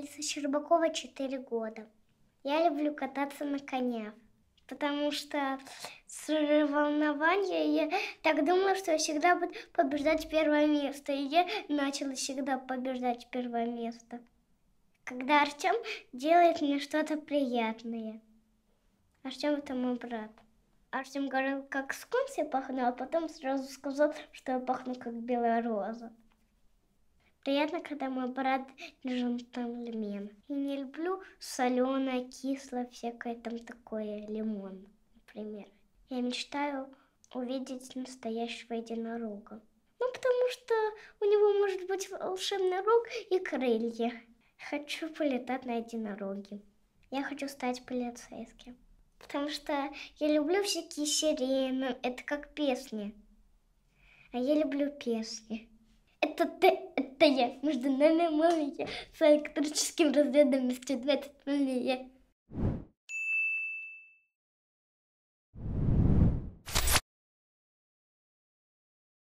Алиса Щербакова, 4 года. Я люблю кататься на коне, потому что с волнования я так думала, что я всегда буду побеждать первое место. И я начала всегда побеждать первое место. Когда Артем делает мне что-то приятное. Артем это мой брат. Артем говорил, как скунс я пахну, а потом сразу сказал, что я пахну как белая роза. Приятно, когда мой брат держит там лимон. И не люблю соленое, кислое, всякое там такое, лимон, например. Я мечтаю увидеть настоящего единорога. Ну, потому что у него может быть волшебный рог и крылья. Хочу полетать на единороге. Я хочу стать полицейским. Потому что я люблю всякие сирены. Это как песни. А я люблю песни что это я. Между нами молния с электрическим разрядом из предмета молния.